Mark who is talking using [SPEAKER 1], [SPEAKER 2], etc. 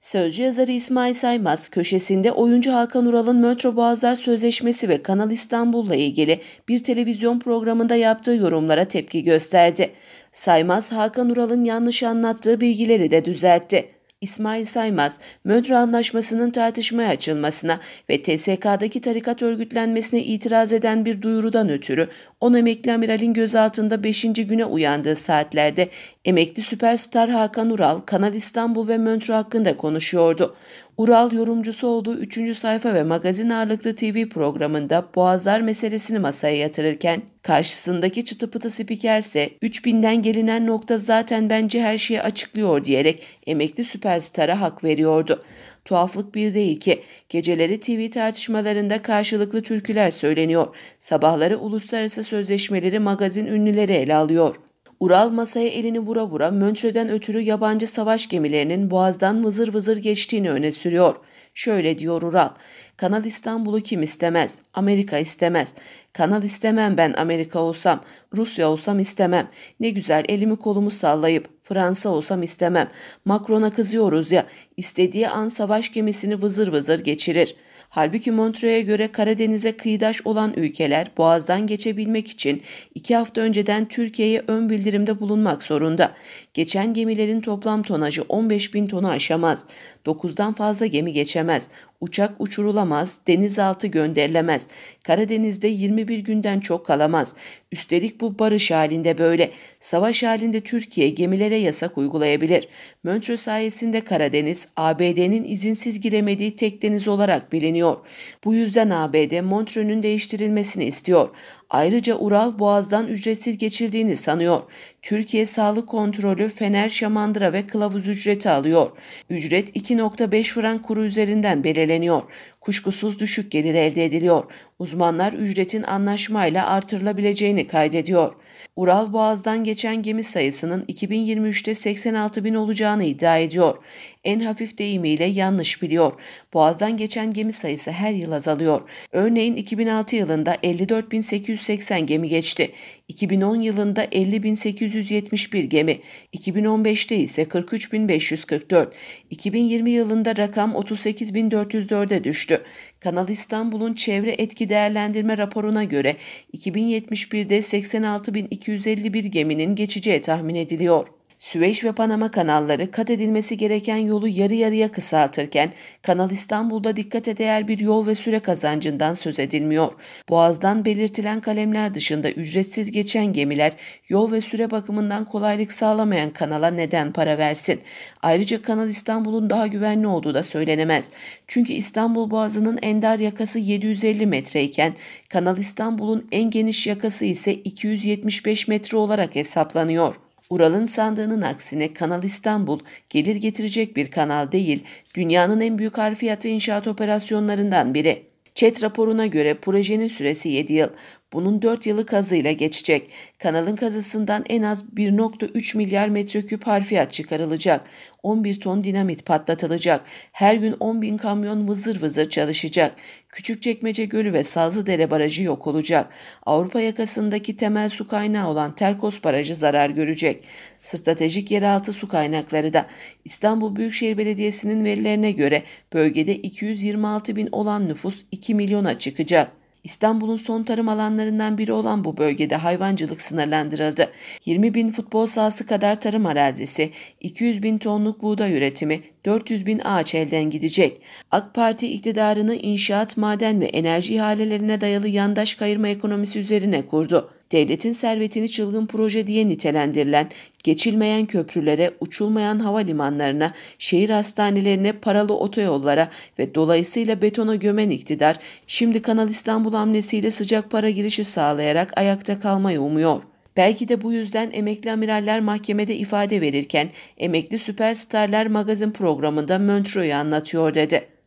[SPEAKER 1] Sözcü yazarı İsmail Saymaz, köşesinde oyuncu Hakan Ural'ın Metro Boğazlar Sözleşmesi ve Kanal İstanbul'la ilgili bir televizyon programında yaptığı yorumlara tepki gösterdi. Saymaz, Hakan Ural'ın yanlış anlattığı bilgileri de düzeltti. İsmail Saymaz, Mödra Anlaşması'nın tartışmaya açılmasına ve TSK'daki tarikat örgütlenmesine itiraz eden bir duyurudan ötürü on emekli amiralin gözaltında 5. güne uyandığı saatlerde Emekli süperstar Hakan Ural, Kanal İstanbul ve Möntrü hakkında konuşuyordu. Ural yorumcusu olduğu 3. sayfa ve magazin ağırlıklı TV programında Boğazlar meselesini masaya yatırırken, karşısındaki çıtı pıtı spikerse 3000'den gelinen nokta zaten bence her şeyi açıklıyor diyerek emekli süperstara hak veriyordu. Tuhaflık bir değil ki geceleri TV tartışmalarında karşılıklı türküler söyleniyor, sabahları uluslararası sözleşmeleri magazin ünlüleri ele alıyor. Ural masaya elini vura vura Möntrö'den ötürü yabancı savaş gemilerinin boğazdan vızır vızır geçtiğini öne sürüyor. Şöyle diyor Ural, Kanal İstanbul'u kim istemez? Amerika istemez. Kanal istemem ben Amerika olsam, Rusya olsam istemem. Ne güzel elimi kolumu sallayıp Fransa olsam istemem. Macron'a kızıyoruz ya, İstediği an savaş gemisini vızır vızır geçirir.'' Halbuki Montreux'e göre Karadeniz'e kıyıdaş olan ülkeler boğazdan geçebilmek için iki hafta önceden Türkiye'ye ön bildirimde bulunmak zorunda. Geçen gemilerin toplam tonajı 15 bin tonu aşamaz. 9'dan fazla gemi geçemez uçak uçurulamaz, denizaltı gönderilemez. Karadeniz'de 21 günden çok kalamaz. Üstelik bu barış halinde böyle. Savaş halinde Türkiye gemilere yasak uygulayabilir. Möntrö sayesinde Karadeniz, ABD'nin izinsiz giremediği tek deniz olarak biliniyor. Bu yüzden ABD Montrö'nün değiştirilmesini istiyor. Ayrıca Ural Boğaz'dan ücretsiz geçildiğini sanıyor. Türkiye Sağlık Kontrolü Fener, Şamandıra ve Kılavuz ücreti alıyor. Ücret 2.5 frank kuru üzerinden belirleniyor söyleniyor kuşkusuz düşük gelir elde ediliyor. Uzmanlar ücretin anlaşmayla artırılabileceğini kaydediyor. Ural Boğaz'dan geçen gemi sayısının 2023'te 86 bin olacağını iddia ediyor. En hafif deyimiyle yanlış biliyor. Boğaz'dan geçen gemi sayısı her yıl azalıyor. Örneğin 2006 yılında 54.880 gemi geçti. 2010 yılında 50.871 gemi, 2015'te ise 43.544, 2020 yılında rakam 38.404'e düştü düştü. Kanal İstanbul'un çevre etki değerlendirme raporuna göre 2071'de 86.251 geminin geçeceği tahmin ediliyor. Süveyş ve Panama kanalları kat edilmesi gereken yolu yarı yarıya kısaltırken Kanal İstanbul'da dikkate değer bir yol ve süre kazancından söz edilmiyor. Boğaz'dan belirtilen kalemler dışında ücretsiz geçen gemiler yol ve süre bakımından kolaylık sağlamayan kanala neden para versin? Ayrıca Kanal İstanbul'un daha güvenli olduğu da söylenemez. Çünkü İstanbul Boğazı'nın ender yakası 750 metreyken Kanal İstanbul'un en geniş yakası ise 275 metre olarak hesaplanıyor. Ural'ın sandığının aksine Kanal İstanbul gelir getirecek bir kanal değil, dünyanın en büyük harfiyat ve inşaat operasyonlarından biri. Çet raporuna göre projenin süresi 7 yıl. Bunun 4 yılı kazıyla geçecek. Kanalın kazısından en az 1.3 milyar metreküp harfiyat çıkarılacak. 11 ton dinamit patlatılacak. Her gün 10 bin kamyon vızır vızır çalışacak. Küçükçekmece Gölü ve Sazlıdere Barajı yok olacak. Avrupa yakasındaki temel su kaynağı olan Terkos Barajı zarar görecek. Stratejik yeraltı su kaynakları da İstanbul Büyükşehir Belediyesi'nin verilerine göre bölgede 226 bin olan nüfus 2 milyona çıkacak. İstanbul'un son tarım alanlarından biri olan bu bölgede hayvancılık sınırlandırıldı. 20 bin futbol sahası kadar tarım arazisi, 200 bin tonluk buğday üretimi, 400 bin ağaç elden gidecek. AK Parti iktidarını inşaat, maden ve enerji ihalelerine dayalı yandaş kayırma ekonomisi üzerine kurdu devletin servetini çılgın proje diye nitelendirilen, geçilmeyen köprülere, uçulmayan havalimanlarına, şehir hastanelerine, paralı otoyollara ve dolayısıyla betona gömen iktidar, şimdi Kanal İstanbul hamlesiyle sıcak para girişi sağlayarak ayakta kalmayı umuyor. Belki de bu yüzden emekli amiraller mahkemede ifade verirken emekli süperstarlar magazin programında Montreux'u anlatıyor dedi.